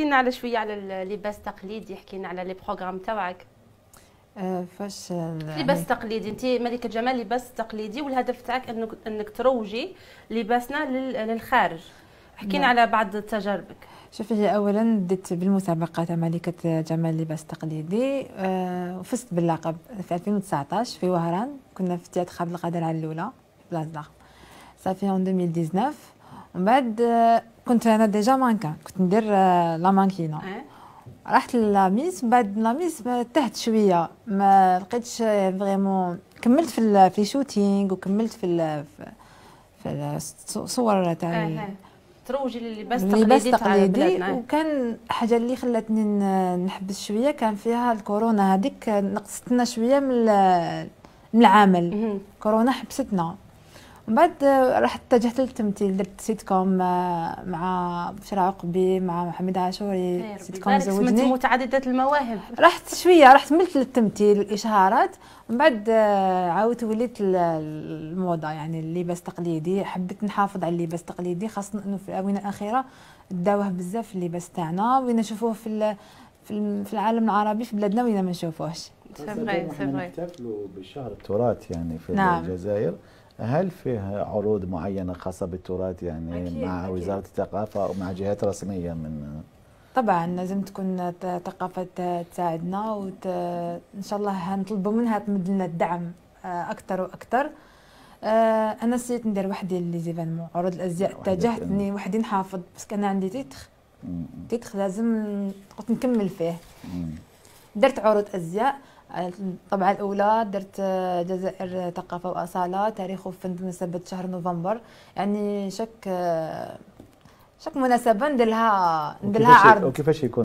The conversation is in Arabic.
حكينا على شويه على اللباس التقليدي حكينا على لي بروغرام تاعك آه، فاش آه، يعني لباس تقليدي انت ملكه جمال لباس تقليدي والهدف تاعك انك انك تروجي لباسنا للخارج حكينا نعم. على بعض تجاربك شوفي هي اولا بديت بالمسابقه تاع ملكه جمال لباس تقليدي آه، وفزت باللقب في 2019 في وهران كنا في تياتر خالد القادر على الاولى في بلازا صافي اون 2019 من بعد كنت انا ديجا مانكان كنت ندير آه، لا مانكينا إيه. رحت للاميس من بعد لاميس تهت شويه ما لقيتش فريمون كملت في في شوتينغ وكملت في في الصور إيه، إيه. تاع تروجي للباس تقليدي تقليدي وكان حاجه اللي خلاتني نحبس شويه كان فيها الكورونا هذيك نقصتنا شويه من من العمل كورونا حبستنا بعد رحت اتجهت للتمثيل درت سيت كوم آه، مع بشرى عقبي مع محمد عاشوري سيت كوم زوجني متعدده المواهب رحت شويه رحت ملت للتمثيل الاشهارات من بعد آه، عاودت وليت الموضه يعني اللباس التقليدي حبيت نحافظ على اللباس التقليدي خاصه انه في الاونه الاخيره داوه بزاف اللباس تاعنا وين نشوفوه في في العالم العربي في بلادنا وين ما نشوفوهش سي فري سي فري نحتفلوا بشهر التراث يعني في نعم. الجزائر هل في عروض معينه خاصه بالتراث يعني أكيد مع أكيد. وزاره الثقافه او مع جهات رسميه من طبعا لازم تكون ثقافه تساعدنا وان شاء الله هنطلبوا منها تمد لنا الدعم آه، اكثر واكثر آه، انا نسيت ندير وحدي لي زيفينمون عروض الازياء اتجهت اني وحدي نحافظ بس انا عندي تيتخ تيتخ لازم قلت نكمل فيه درت عروض ازياء الطبعة الأولى درت جزائر ثقافة وأصالة تاريخ وفن بمناسبة شهر نوفمبر يعني شك شك مناسبة ندير لها ندير لها عرض وكيفاش يكون